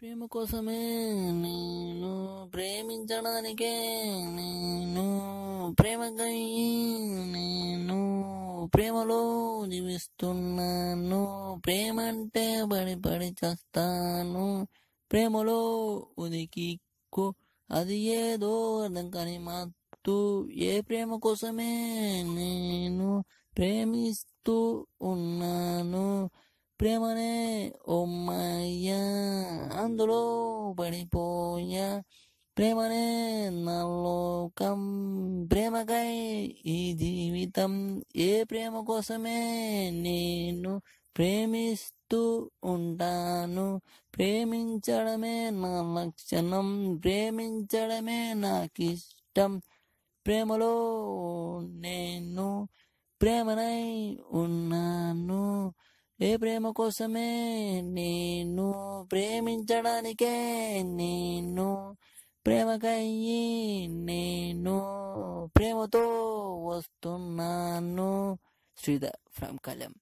ప్రేమ కోసమే నేను ప్రేమించడానికే నేను ప్రేమకై నేను ప్రేమలో జీవిస్తున్నాను ప్రేమ అంటే పడి పడి చేస్తాను ప్రేమలో ఉదికిక్కు అది ఏదో అర్థం కాని మాత్తు ఏ ప్రేమ కోసమే నేను ప్రేమిస్తూ ఉన్నాను ప్రేమనే ఓ మాయా అందులో పడిపోయా ప్రేమనే నల్లోకం ప్రేమకై ఈ జీవితం ఏ ప్రేమ కోసమే నేను ప్రేమిస్తూ ఉంటాను ప్రేమించడమే నా లక్షణం ప్రేమించడమే నాకిష్టం ప్రేమలో నేను ప్రేమనై ఉన్నాను ఏ ప్రేమ కోసమే నేను ప్రేమించడానికే నేను ప్రేమకయ్యి నేను ప్రేమతో వస్తున్నాను శ్రీధర్ ఫ్రమ్ కళ్యాణ్